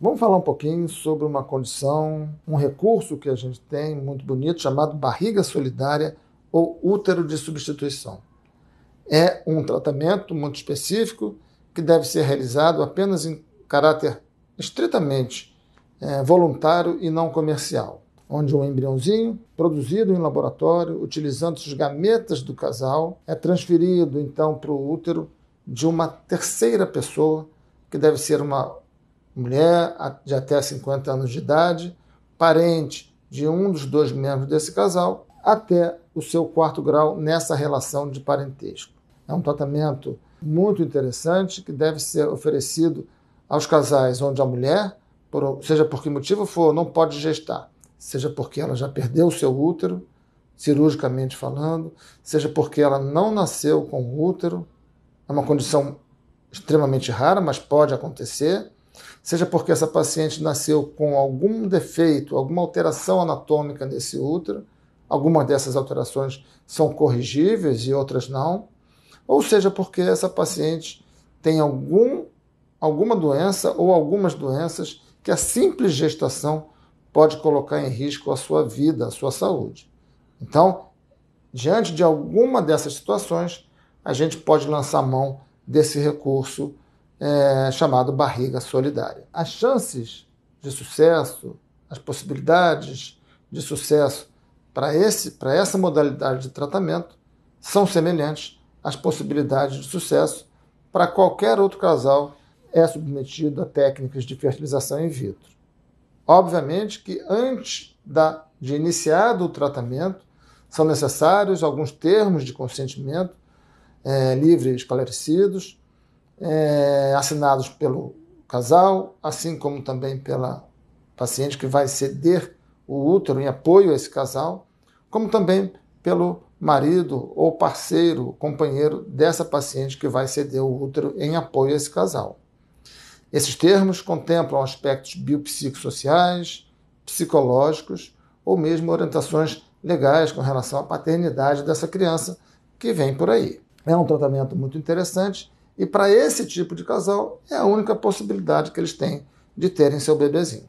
Vamos falar um pouquinho sobre uma condição, um recurso que a gente tem muito bonito chamado barriga solidária ou útero de substituição. É um tratamento muito específico que deve ser realizado apenas em caráter estritamente é, voluntário e não comercial, onde um embriãozinho, produzido em laboratório, utilizando os gametas do casal, é transferido então para o útero de uma terceira pessoa, que deve ser uma mulher de até 50 anos de idade, parente de um dos dois membros desse casal, até o seu quarto grau nessa relação de parentesco. É um tratamento muito interessante que deve ser oferecido aos casais onde a mulher, seja por que motivo for, não pode gestar, seja porque ela já perdeu o seu útero, cirurgicamente falando, seja porque ela não nasceu com útero, é uma condição extremamente rara, mas pode acontecer, seja porque essa paciente nasceu com algum defeito, alguma alteração anatômica nesse útero, algumas dessas alterações são corrigíveis e outras não, ou seja porque essa paciente tem algum, alguma doença ou algumas doenças que a simples gestação pode colocar em risco a sua vida, a sua saúde. Então, diante de alguma dessas situações, a gente pode lançar mão desse recurso é, chamado barriga solidária. As chances de sucesso, as possibilidades de sucesso para esse para essa modalidade de tratamento são semelhantes às possibilidades de sucesso para qualquer outro casal é submetido a técnicas de fertilização in vitro. Obviamente que antes da, de iniciado o tratamento, são necessários alguns termos de consentimento é, livre esclarecidos, é, assinados pelo casal, assim como também pela paciente que vai ceder o útero em apoio a esse casal, como também pelo marido ou parceiro, companheiro dessa paciente que vai ceder o útero em apoio a esse casal. Esses termos contemplam aspectos biopsicossociais, psicológicos ou mesmo orientações legais com relação à paternidade dessa criança que vem por aí. É um tratamento muito interessante e para esse tipo de casal, é a única possibilidade que eles têm de terem seu bebezinho.